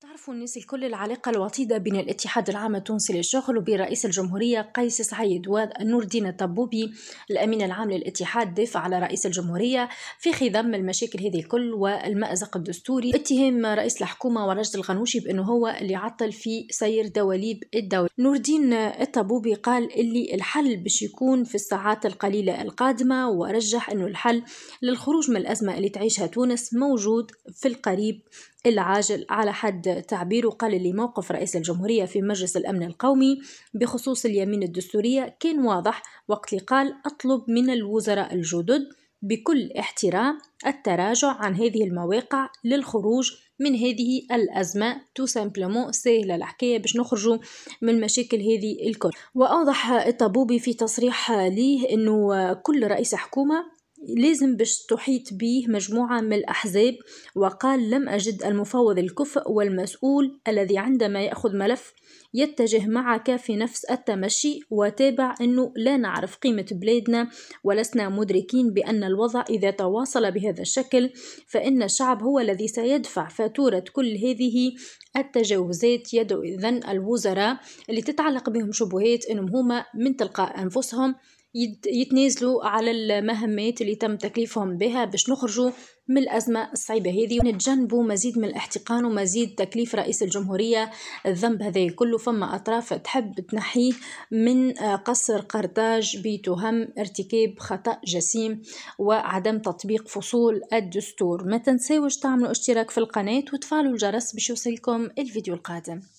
تعرفوا الناس الكل العلاقة الوطيدة بين الاتحاد العام التونسي للشغل وبين رئيس الجمهورية قيس سعيد ونور الدين الطبوبي الأمين العام للاتحاد دافع على رئيس الجمهورية في خضم المشاكل هذه الكل والمأزق الدستوري اتهام رئيس الحكومة ورشد الغنوشي بأنه هو اللي عطل في سير دواليب الدولة نور الدين الطبوبي قال اللي الحل باش يكون في الساعات القليلة القادمة ورجح أنه الحل للخروج من الأزمة اللي تعيشها تونس موجود في القريب العاجل على حد تعبيره قال لي موقف رئيس الجمهورية في مجلس الأمن القومي بخصوص اليمين الدستورية كان واضح وقت اللي قال أطلب من الوزراء الجدد بكل احترام التراجع عن هذه المواقع للخروج من هذه الأزمة تو سامبلومون سهلة الحكاية باش نخرجوا من المشاكل هذه الكل وأوضح الطبوبي في تصريح ليه أنه كل رئيس حكومة لازم باش تحيط به مجموعة من الأحزاب وقال لم أجد المفوض الكفء والمسؤول الذي عندما يأخذ ملف يتجه معك في نفس التمشي وتابع أنه لا نعرف قيمة بلادنا ولسنا مدركين بأن الوضع إذا تواصل بهذا الشكل فإن الشعب هو الذي سيدفع فاتورة كل هذه التجاوزات يدعو إذن الوزراء اللي تتعلق بهم شبهات أنهم هما من تلقاء أنفسهم يتنازلوا على المهمات اللي تم تكليفهم بها باش نخرجوا من الأزمة الصعيبة هذه ونتجنبوا مزيد من الاحتقان ومزيد تكليف رئيس الجمهورية الذنب هذا كله فما أطراف تحب تنحيه من آه، قصر قرطاج بتهم ارتكاب خطأ جسيم وعدم تطبيق فصول الدستور ما تنساوش تعملوا اشتراك في القناة وتفعلوا الجرس باش يوصلكم الفيديو القادم